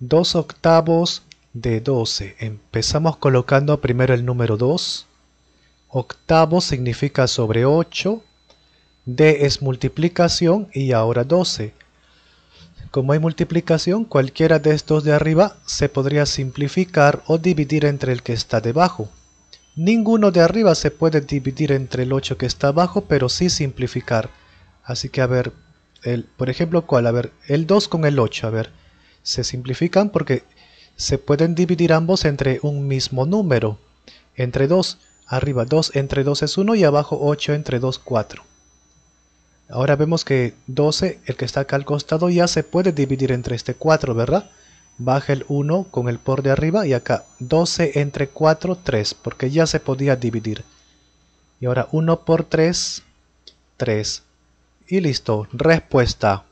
2 octavos de 12. Empezamos colocando primero el número 2. Octavo significa sobre 8. D es multiplicación y ahora 12. Como hay multiplicación, cualquiera de estos de arriba se podría simplificar o dividir entre el que está debajo. Ninguno de arriba se puede dividir entre el 8 que está abajo, pero sí simplificar. Así que a ver, el, por ejemplo, ¿cuál? A ver, el 2 con el 8, a ver se simplifican porque se pueden dividir ambos entre un mismo número, entre 2, arriba 2 entre 2 es 1 y abajo 8 entre 2 4. Ahora vemos que 12, el que está acá al costado, ya se puede dividir entre este 4, ¿verdad? Baja el 1 con el por de arriba y acá 12 entre 4, 3, porque ya se podía dividir. Y ahora 1 por 3, 3. Y listo, respuesta.